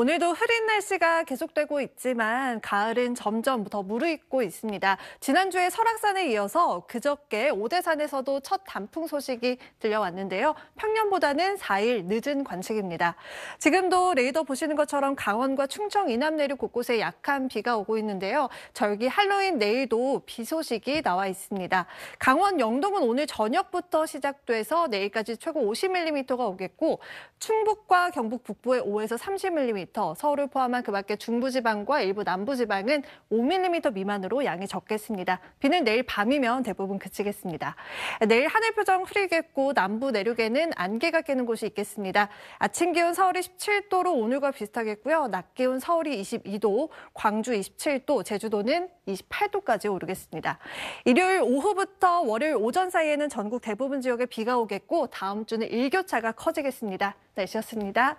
오늘도 흐린 날씨가 계속되고 있지만 가을은 점점 더 무르익고 있습니다. 지난주에 설악산에 이어서 그저께 오대산에서도 첫 단풍 소식이 들려왔는데요. 평년보다는 4일 늦은 관측입니다. 지금도 레이더 보시는 것처럼 강원과 충청 이남 내륙 곳곳에 약한 비가 오고 있는데요. 절기 할로윈 내일도 비 소식이 나와 있습니다. 강원 영동은 오늘 저녁부터 시작돼서 내일까지 최고 50mm가 오겠고 충북과 경북 북부에 5에서 30mm 서울을 포함한 그 밖의 중부지방과 일부 남부지방은 5mm 미만으로 양이 적겠습니다. 비는 내일 밤이면 대부분 그치겠습니다. 내일 하늘 표정 흐리겠고 남부 내륙에는 안개가 끼는 곳이 있겠습니다. 아침 기온 서울이 17도로 오늘과 비슷하겠고요. 낮 기온 서울이 22도, 광주 27도, 제주도는 28도까지 오르겠습니다. 일요일 오후부터 월요일 오전 사이에는 전국 대부분 지역에 비가 오겠고 다음 주는 일교차가 커지겠습니다. 날씨였습니다.